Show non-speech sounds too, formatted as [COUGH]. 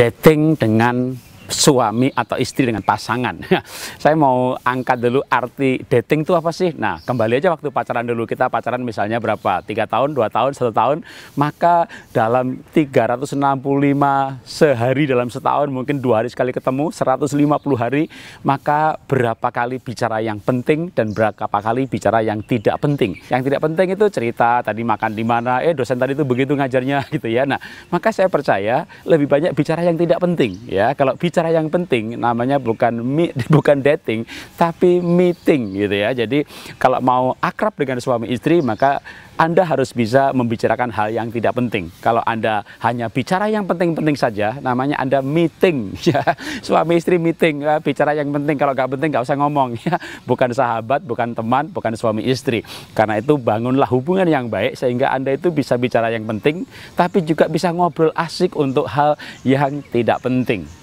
dating dengan suami atau istri dengan pasangan. [LAUGHS] Saya mau angkat dulu arti dating itu apa sih? Nah, kembali aja waktu pacaran dulu kita pacaran misalnya berapa? Tiga tahun, dua tahun, satu tahun, maka dalam 365 sehari dalam setahun mungkin dua hari sekali ketemu, 150 hari, maka berapa kali bicara yang penting dan berapa kali bicara yang tidak penting. Yang tidak penting itu cerita tadi makan di mana, eh dosen tadi itu begitu ngajarnya [LAUGHS] gitu ya. Nah, maka saya percaya lebih banyak bicara yang tidak penting ya. Kalau bicara acara yang penting namanya bukan meet, [LAUGHS] bukan dating tapi meeting gitu ya. Jadi kalau mau akrab dengan suami istri maka anda harus bisa membicarakan hal yang tidak penting. Kalau Anda hanya bicara yang penting-penting saja, namanya Anda meeting. [LAUGHS] Ya. Suami istri meeting, ya. bicara yang penting. Kalau nggak penting nggak usah ngomong. Ya. Bukan sahabat, bukan teman, bukan suami istri. Karena itu bangunlah hubungan yang baik sehingga Anda itu bisa bicara yang penting, tapi juga bisa ngobrol asik untuk hal yang tidak penting.